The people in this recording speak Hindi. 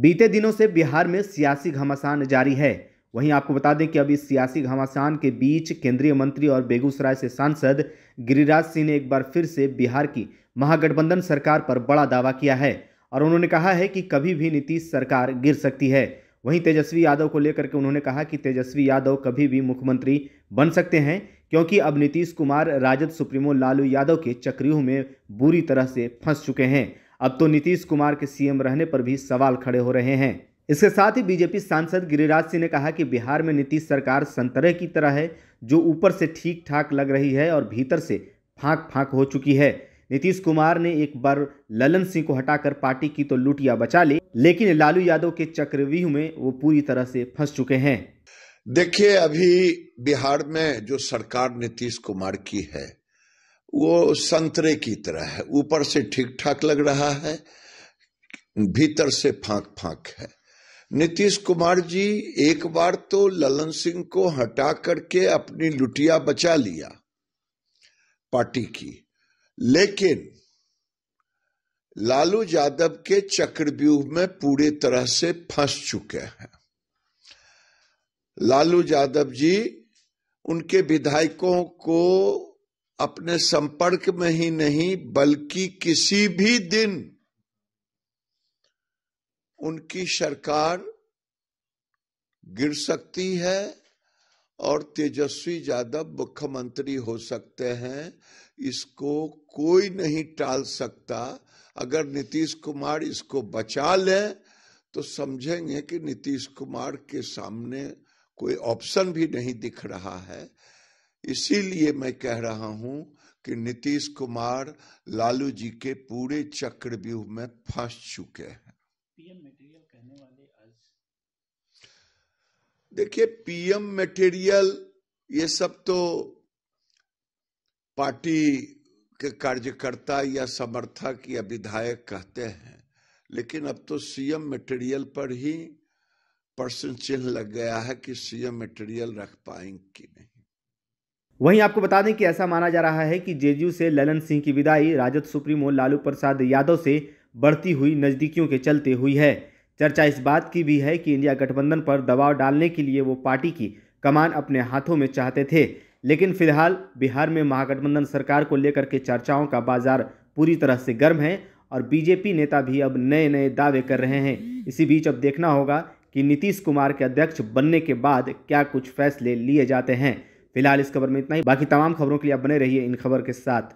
बीते दिनों से बिहार में सियासी घमासान जारी है वहीं आपको बता दें कि अब इस सियासी घमासान के बीच केंद्रीय मंत्री और बेगूसराय से सांसद गिरिराज सिंह ने एक बार फिर से बिहार की महागठबंधन सरकार पर बड़ा दावा किया है और उन्होंने कहा है कि कभी भी नीतीश सरकार गिर सकती है वहीं तेजस्वी यादव को लेकर के उन्होंने कहा कि तेजस्वी यादव कभी भी मुख्यमंत्री बन सकते हैं क्योंकि अब नीतीश कुमार राजद सुप्रीमो लालू यादव के चक्रियों में बुरी तरह से फंस चुके हैं अब तो नीतीश कुमार के सीएम रहने पर भी सवाल खड़े हो रहे हैं इसके साथ ही बीजेपी सांसद गिरिराज सिंह ने कहा कि बिहार में नीतीश सरकार संतरे की तरह है जो ऊपर से ठीक ठाक लग रही है और भीतर से फांक फांक हो चुकी है नीतीश कुमार ने एक बार ललन सिंह को हटाकर पार्टी की तो लुटिया बचा ली लेकिन लालू यादव के चक्रव्यूह में वो पूरी तरह से फंस चुके हैं देखिए अभी बिहार में जो सरकार नीतीश कुमार की है वो संतरे की तरह है ऊपर से ठीक ठाक लग रहा है भीतर से फांक फांक है नीतीश कुमार जी एक बार तो ललन सिंह को हटा करके अपनी लुटिया बचा लिया पार्टी की लेकिन लालू यादव के चक्रव्यूह में पूरी तरह से फंस चुके हैं लालू यादव जी उनके विधायकों को अपने संपर्क में ही नहीं बल्कि किसी भी दिन उनकी सरकार गिर सकती है और तेजस्वी यादव मुख्यमंत्री हो सकते हैं इसको कोई नहीं टाल सकता अगर नीतीश कुमार इसको बचा ले तो समझेंगे कि नीतीश कुमार के सामने कोई ऑप्शन भी नहीं दिख रहा है इसीलिए मैं कह रहा हूं कि नीतीश कुमार लालू जी के पूरे चक्रव्यूह में फंस चुके हैं पीएम मटेरियल कहने वाले आज देखिए पीएम मटेरियल ये सब तो पार्टी के कार्यकर्ता या समर्थक या विधायक कहते हैं लेकिन अब तो सीएम मटेरियल पर ही प्रश्न चिन्ह लग गया है कि सीएम मटेरियल रख पाएंगे कि नहीं वहीं आपको बता दें कि ऐसा माना जा रहा है कि जेडीयू से ललन सिंह की विदाई राजद सुप्रीमो लालू प्रसाद यादव से बढ़ती हुई नज़दीकियों के चलते हुई है चर्चा इस बात की भी है कि इंडिया गठबंधन पर दबाव डालने के लिए वो पार्टी की कमान अपने हाथों में चाहते थे लेकिन फिलहाल बिहार में महागठबंधन सरकार को लेकर के चर्चाओं का बाजार पूरी तरह से गर्म है और बीजेपी नेता भी अब नए नए दावे कर रहे हैं इसी बीच अब देखना होगा कि नीतीश कुमार के अध्यक्ष बनने के बाद क्या कुछ फैसले लिए जाते हैं फिलहाल इस खबर में इतना ही बाकी तमाम खबरों के लिए आप बने रहिए इन खबर के साथ